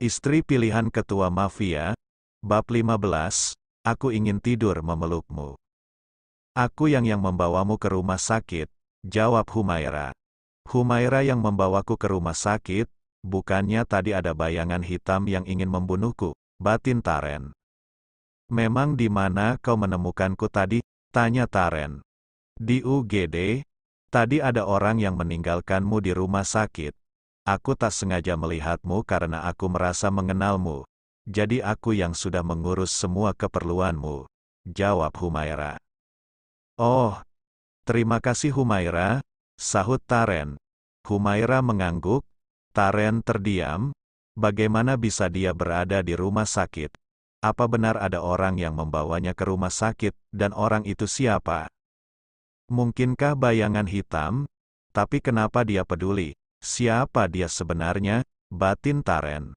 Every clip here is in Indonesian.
Istri pilihan ketua mafia, bab 15, aku ingin tidur memelukmu. Aku yang yang membawamu ke rumah sakit, jawab Humaira. Humaira yang membawaku ke rumah sakit, bukannya tadi ada bayangan hitam yang ingin membunuhku, batin Taren. Memang di mana kau menemukanku tadi? Tanya Taren. Di UGD, tadi ada orang yang meninggalkanmu di rumah sakit. Aku tak sengaja melihatmu karena aku merasa mengenalmu. Jadi aku yang sudah mengurus semua keperluanmu. Jawab Humaira. Oh, terima kasih Humaira, sahut Taren. Humaira mengangguk, Taren terdiam, bagaimana bisa dia berada di rumah sakit? Apa benar ada orang yang membawanya ke rumah sakit, dan orang itu siapa? Mungkinkah bayangan hitam? Tapi kenapa dia peduli? siapa dia sebenarnya, batin Taren.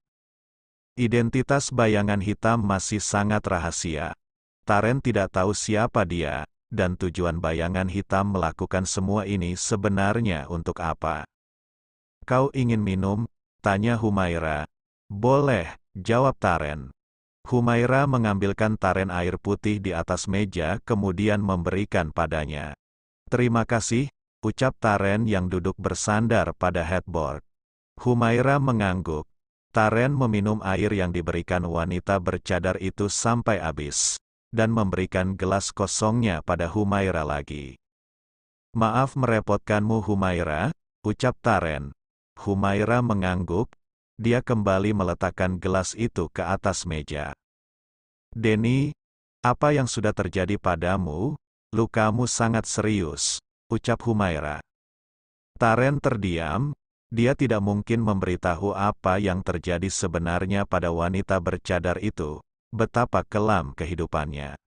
Identitas bayangan hitam masih sangat rahasia. Taren tidak tahu siapa dia, dan tujuan bayangan hitam melakukan semua ini sebenarnya untuk apa. Kau ingin minum? Tanya Humaira. Boleh, jawab Taren. Humaira mengambilkan Taren air putih di atas meja kemudian memberikan padanya. Terima kasih, ucap Taren yang duduk bersandar pada headboard. Humaira mengangguk. Taren meminum air yang diberikan wanita bercadar itu sampai habis, dan memberikan gelas kosongnya pada Humaira lagi. Maaf merepotkanmu Humaira, ucap Taren. Humaira mengangguk, dia kembali meletakkan gelas itu ke atas meja. Denny, apa yang sudah terjadi padamu? Lukamu sangat serius ucap Humaira. Taren terdiam, dia tidak mungkin memberitahu apa yang terjadi sebenarnya pada wanita bercadar itu, betapa kelam kehidupannya.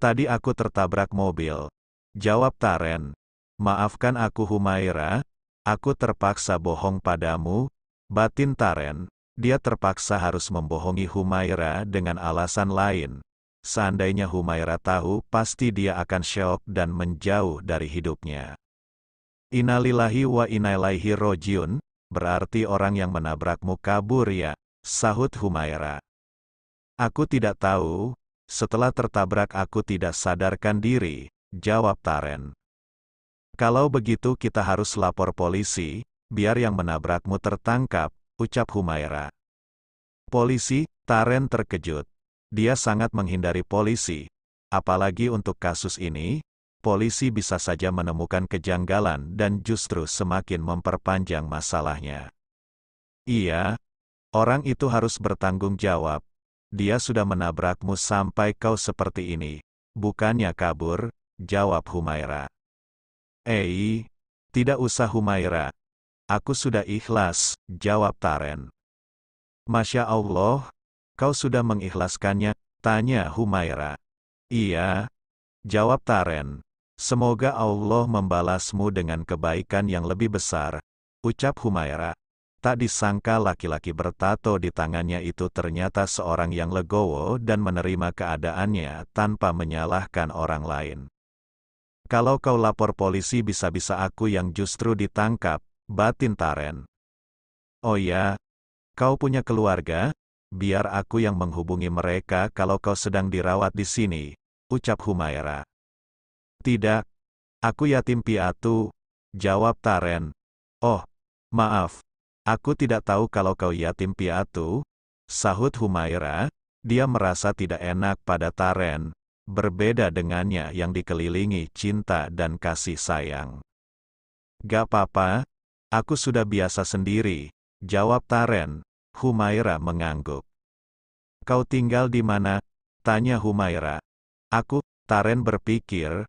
Tadi aku tertabrak mobil, jawab Taren. Maafkan aku Humaira, aku terpaksa bohong padamu, batin Taren, dia terpaksa harus membohongi Humaira dengan alasan lain, Seandainya Humaira tahu, pasti dia akan syok dan menjauh dari hidupnya. Inalilahi wa inailaihi rojiun, berarti orang yang menabrakmu kabur ya, sahut Humaira. Aku tidak tahu, setelah tertabrak aku tidak sadarkan diri, jawab Taren. Kalau begitu kita harus lapor polisi, biar yang menabrakmu tertangkap, ucap Humaira. Polisi, Taren terkejut. Dia sangat menghindari polisi. Apalagi untuk kasus ini, polisi bisa saja menemukan kejanggalan dan justru semakin memperpanjang masalahnya. Iya, orang itu harus bertanggung jawab. Dia sudah menabrakmu sampai kau seperti ini. Bukannya kabur, jawab Humaira. Ei, tidak usah Humaira. Aku sudah ikhlas, jawab Taren. Masya Allah, Kau sudah mengikhlaskannya? Tanya Humaira. Iya. Jawab Taren. Semoga Allah membalasmu dengan kebaikan yang lebih besar. Ucap Humaira. Tak disangka laki-laki bertato di tangannya itu ternyata seorang yang legowo dan menerima keadaannya tanpa menyalahkan orang lain. Kalau kau lapor polisi bisa-bisa aku yang justru ditangkap, batin Taren. Oh ya, kau punya keluarga? biar aku yang menghubungi mereka kalau kau sedang dirawat di sini, ucap Humaira. Tidak, aku yatim piatu, jawab Taren. Oh, maaf, aku tidak tahu kalau kau yatim piatu, sahut Humaira, dia merasa tidak enak pada Taren, berbeda dengannya yang dikelilingi cinta dan kasih sayang. Gak apa-apa, aku sudah biasa sendiri, jawab Taren, Humaira mengangguk. Kau tinggal di mana? Tanya Humaira. Aku, Taren berpikir,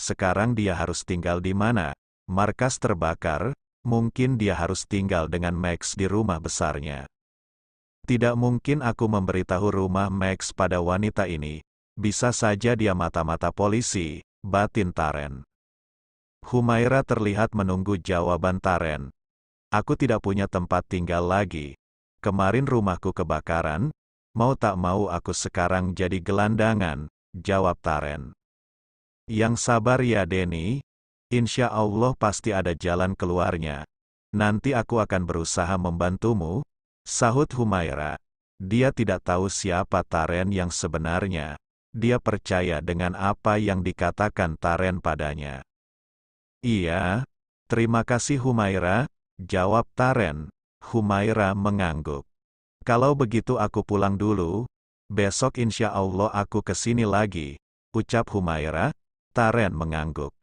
sekarang dia harus tinggal di mana? Markas terbakar, mungkin dia harus tinggal dengan Max di rumah besarnya. Tidak mungkin aku memberitahu rumah Max pada wanita ini. Bisa saja dia mata-mata polisi, batin Taren. Humaira terlihat menunggu jawaban Taren. Aku tidak punya tempat tinggal lagi, kemarin rumahku kebakaran, mau tak mau aku sekarang jadi gelandangan, jawab Taren. Yang sabar ya Denny, insya Allah pasti ada jalan keluarnya. Nanti aku akan berusaha membantumu, sahut Humaira. Dia tidak tahu siapa Taren yang sebenarnya. Dia percaya dengan apa yang dikatakan Taren padanya. Iya, terima kasih Humaira, jawab Taren. Humaira mengangguk. Kalau begitu aku pulang dulu, besok insya Allah aku kesini lagi, ucap Humaira, Taren mengangguk.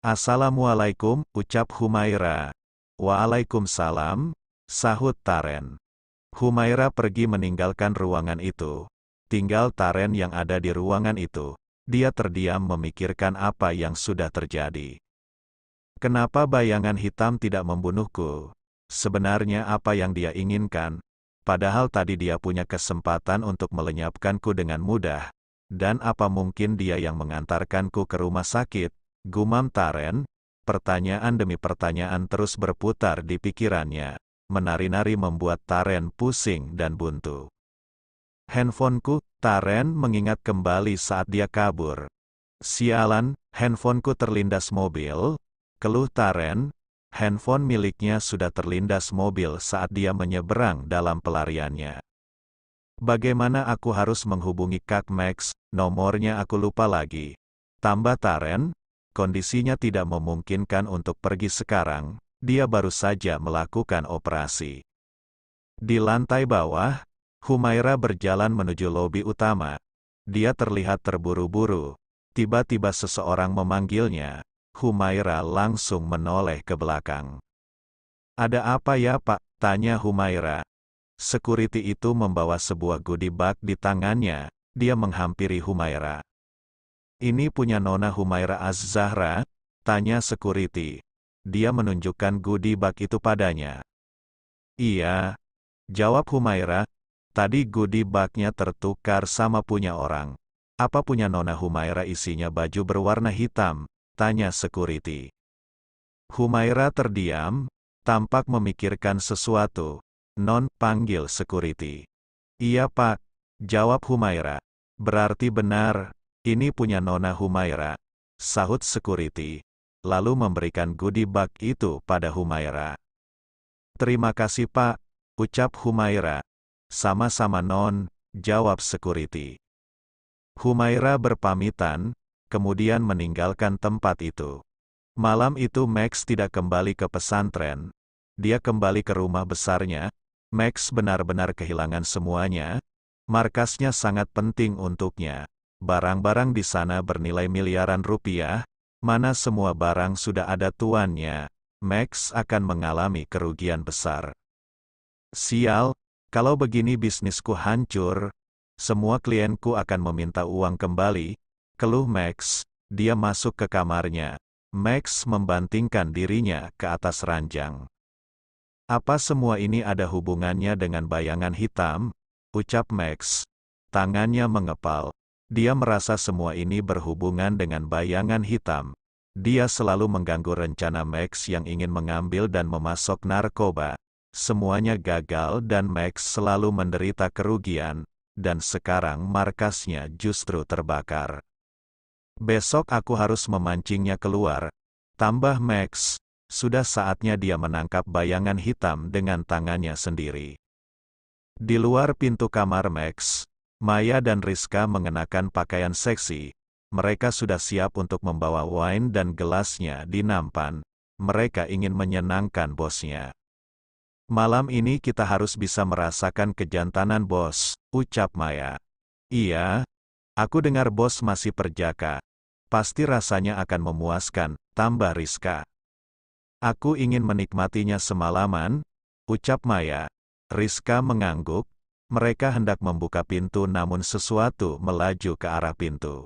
Assalamualaikum, ucap Humaira. Waalaikumsalam, sahut Taren. Humaira pergi meninggalkan ruangan itu. Tinggal Taren yang ada di ruangan itu. Dia terdiam memikirkan apa yang sudah terjadi. Kenapa bayangan hitam tidak membunuhku? sebenarnya apa yang dia inginkan, padahal tadi dia punya kesempatan untuk melenyapkanku dengan mudah, dan apa mungkin dia yang mengantarkanku ke rumah sakit, gumam Taren, pertanyaan demi pertanyaan terus berputar di pikirannya, menari-nari membuat Taren pusing dan buntu. Handphoneku, Taren mengingat kembali saat dia kabur. Sialan, handphoneku terlindas mobil, keluh Taren, handphone miliknya sudah terlindas mobil saat dia menyeberang dalam pelariannya. Bagaimana aku harus menghubungi Kak Max, nomornya aku lupa lagi. Tambah Taren, kondisinya tidak memungkinkan untuk pergi sekarang, dia baru saja melakukan operasi. Di lantai bawah, Humaira berjalan menuju lobi utama. Dia terlihat terburu-buru. Tiba-tiba seseorang memanggilnya. Humaira langsung menoleh ke belakang. Ada apa ya pak? Tanya Humaira. Security itu membawa sebuah goodie bag di tangannya, dia menghampiri Humaira. Ini punya Nona Humaira Az-Zahra? Tanya security. Dia menunjukkan goodie bag itu padanya. Iya. Jawab Humaira, tadi goodie bagnya tertukar sama punya orang. Apa punya Nona Humaira isinya baju berwarna hitam, Tanya security. Humaira terdiam, tampak memikirkan sesuatu. Non, panggil security. Iya pak, jawab Humaira. Berarti benar, ini punya Nona Humaira. Sahut security. Lalu memberikan goodie bag itu pada Humaira. Terima kasih pak, ucap Humaira. Sama-sama non, jawab security. Humaira berpamitan, kemudian meninggalkan tempat itu. Malam itu Max tidak kembali ke pesantren. Dia kembali ke rumah besarnya. Max benar-benar kehilangan semuanya. Markasnya sangat penting untuknya. Barang-barang di sana bernilai miliaran rupiah, mana semua barang sudah ada tuannya. Max akan mengalami kerugian besar. Sial, kalau begini bisnisku hancur, semua klienku akan meminta uang kembali, Keluh Max, dia masuk ke kamarnya. Max membantingkan dirinya ke atas ranjang. Apa semua ini ada hubungannya dengan bayangan hitam? Ucap Max. Tangannya mengepal. Dia merasa semua ini berhubungan dengan bayangan hitam. Dia selalu mengganggu rencana Max yang ingin mengambil dan memasok narkoba. Semuanya gagal dan Max selalu menderita kerugian. Dan sekarang markasnya justru terbakar. Besok aku harus memancingnya keluar. Tambah Max, sudah saatnya dia menangkap bayangan hitam dengan tangannya sendiri. Di luar pintu kamar Max, Maya dan Rizka mengenakan pakaian seksi. Mereka sudah siap untuk membawa wine dan gelasnya di nampan. Mereka ingin menyenangkan bosnya. Malam ini kita harus bisa merasakan kejantanan bos, ucap Maya. Iya, Aku dengar bos masih perjaka. Pasti rasanya akan memuaskan, tambah Rizka. Aku ingin menikmatinya semalaman, ucap Maya. Rizka mengangguk, mereka hendak membuka pintu namun sesuatu melaju ke arah pintu.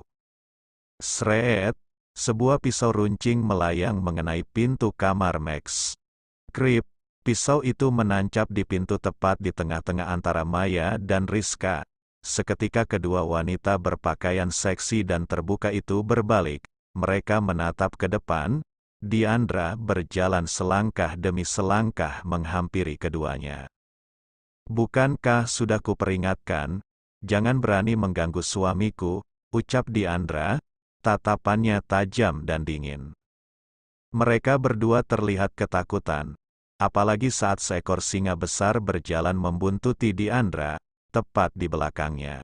Sreet, sebuah pisau runcing melayang mengenai pintu kamar Max. Krip, pisau itu menancap di pintu tepat di tengah-tengah antara Maya dan Rizka, Seketika kedua wanita berpakaian seksi dan terbuka itu berbalik, mereka menatap ke depan, Diandra berjalan selangkah demi selangkah menghampiri keduanya. Bukankah sudah kuperingatkan, jangan berani mengganggu suamiku, ucap Diandra, tatapannya tajam dan dingin. Mereka berdua terlihat ketakutan, apalagi saat seekor singa besar berjalan membuntuti Diandra, tepat di belakangnya.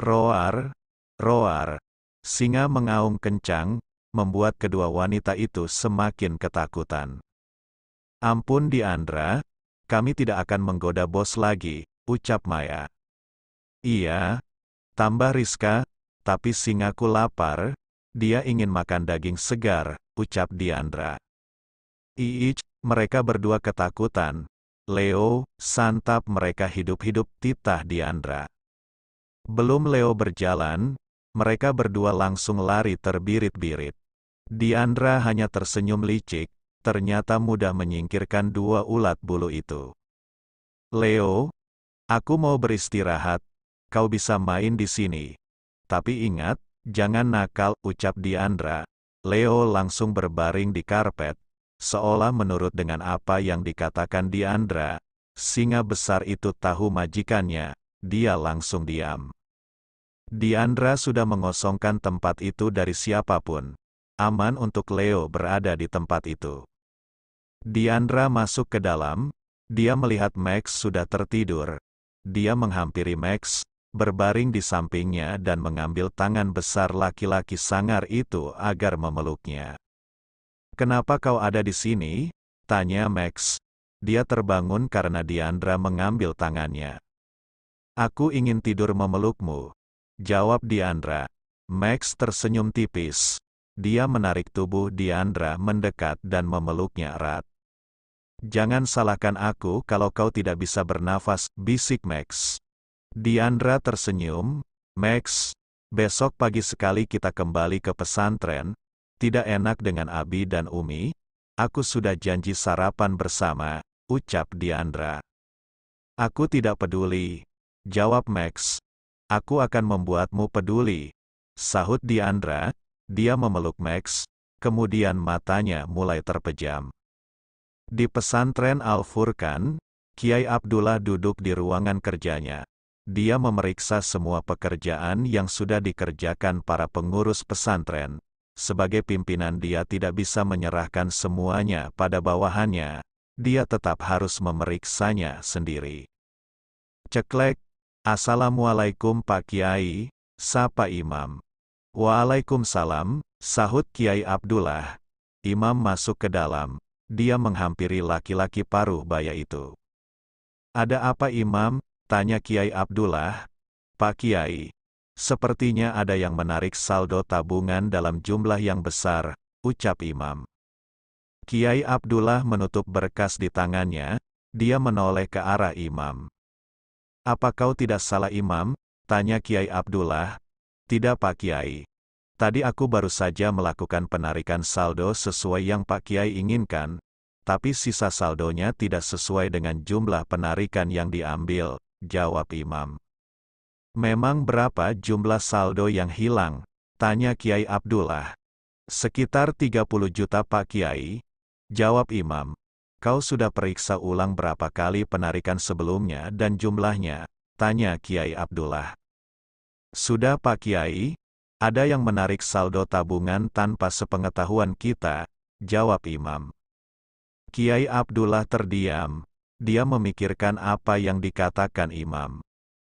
Roar, roar, singa mengaum kencang, membuat kedua wanita itu semakin ketakutan. Ampun Diandra, kami tidak akan menggoda bos lagi, ucap Maya. Iya, tambah Rizka, tapi singaku lapar, dia ingin makan daging segar, ucap Diandra. Iich, mereka berdua ketakutan, Leo, santap mereka hidup-hidup titah Diandra. Belum Leo berjalan, mereka berdua langsung lari terbirit-birit. Diandra hanya tersenyum licik, ternyata mudah menyingkirkan dua ulat bulu itu. Leo, aku mau beristirahat, kau bisa main di sini. Tapi ingat, jangan nakal, ucap Diandra. Leo langsung berbaring di karpet, seolah menurut dengan apa yang dikatakan Diandra, singa besar itu tahu majikannya, dia langsung diam. Diandra sudah mengosongkan tempat itu dari siapapun. Aman untuk Leo berada di tempat itu. Diandra masuk ke dalam, dia melihat Max sudah tertidur. Dia menghampiri Max, berbaring di sampingnya dan mengambil tangan besar laki-laki sangar itu agar memeluknya. Kenapa kau ada di sini? Tanya Max. Dia terbangun karena Diandra mengambil tangannya. Aku ingin tidur memelukmu. Jawab Diandra. Max tersenyum tipis. Dia menarik tubuh Diandra mendekat dan memeluknya erat. Jangan salahkan aku kalau kau tidak bisa bernafas, bisik Max. Diandra tersenyum, Max, besok pagi sekali kita kembali ke pesantren, tidak enak dengan Abi dan Umi, aku sudah janji sarapan bersama, ucap Diandra. Aku tidak peduli, jawab Max. Aku akan membuatmu peduli, sahut Diandra. Dia memeluk Max, kemudian matanya mulai terpejam. Di pesantren Al-Furqan, Kiai Abdullah duduk di ruangan kerjanya. Dia memeriksa semua pekerjaan yang sudah dikerjakan para pengurus pesantren, sebagai pimpinan dia tidak bisa menyerahkan semuanya pada bawahannya, dia tetap harus memeriksanya sendiri. Ceklek, Assalamualaikum Pak Kiai, Sapa Imam. Waalaikumsalam, sahut Kiai Abdullah. Imam masuk ke dalam, dia menghampiri laki-laki paruh baya itu. Ada apa Imam? Tanya Kiai Abdullah. Pak Kiai, Sepertinya ada yang menarik saldo tabungan dalam jumlah yang besar, ucap imam. Kiai Abdullah menutup berkas di tangannya, dia menoleh ke arah imam. Apa kau tidak salah imam? Tanya Kiai Abdullah. Tidak Pak Kiai. Tadi aku baru saja melakukan penarikan saldo sesuai yang Pak Kiai inginkan, tapi sisa saldonya tidak sesuai dengan jumlah penarikan yang diambil, jawab imam. Memang berapa jumlah saldo yang hilang? Tanya Kiai Abdullah. Sekitar 30 juta Pak Kiai. Jawab Imam. Kau sudah periksa ulang berapa kali penarikan sebelumnya dan jumlahnya? Tanya Kiai Abdullah. Sudah Pak Kiai? Ada yang menarik saldo tabungan tanpa sepengetahuan kita, jawab Imam. Kiai Abdullah terdiam. Dia memikirkan apa yang dikatakan Imam.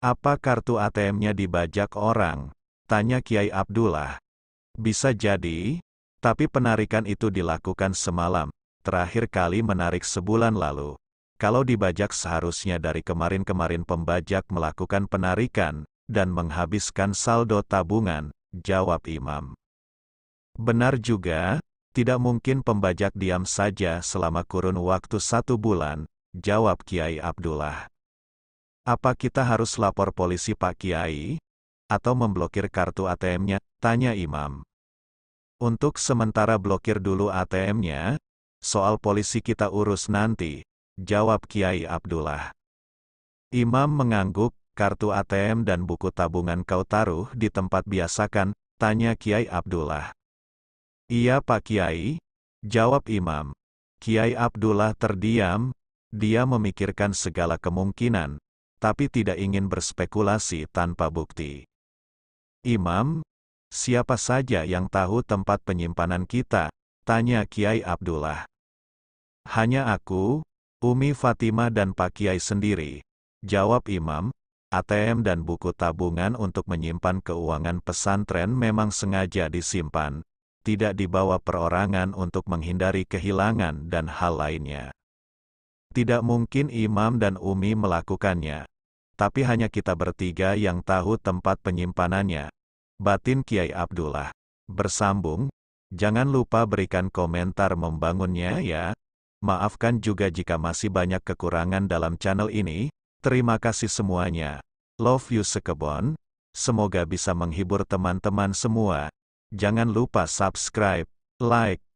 Apa kartu ATM-nya dibajak orang? Tanya Kiai Abdullah. Bisa jadi, tapi penarikan itu dilakukan semalam, terakhir kali menarik sebulan lalu. Kalau dibajak seharusnya dari kemarin-kemarin pembajak melakukan penarikan, dan menghabiskan saldo tabungan, jawab imam. Benar juga, tidak mungkin pembajak diam saja selama kurun waktu satu bulan, jawab Kiai Abdullah. Apa kita harus lapor polisi Pak Kiai? Atau memblokir kartu ATM-nya? Tanya Imam. Untuk sementara blokir dulu ATM-nya, soal polisi kita urus nanti, jawab Kiai Abdullah. Imam mengangguk, kartu ATM dan buku tabungan kau taruh di tempat biasakan, tanya Kiai Abdullah. Iya Pak Kiai, jawab Imam. Kiai Abdullah terdiam, dia memikirkan segala kemungkinan, tapi tidak ingin berspekulasi tanpa bukti. Imam, siapa saja yang tahu tempat penyimpanan kita? Tanya Kiai Abdullah. Hanya aku, Umi Fatimah dan Pak Kiai sendiri. Jawab Imam, ATM dan buku tabungan untuk menyimpan keuangan pesantren memang sengaja disimpan, tidak dibawa perorangan untuk menghindari kehilangan dan hal lainnya. Tidak mungkin Imam dan Umi melakukannya tapi hanya kita bertiga yang tahu tempat penyimpanannya. Batin Kiai Abdullah. Bersambung, jangan lupa berikan komentar membangunnya ya. Maafkan juga jika masih banyak kekurangan dalam channel ini. Terima kasih semuanya. Love you sekebon. Semoga bisa menghibur teman-teman semua. Jangan lupa subscribe, like,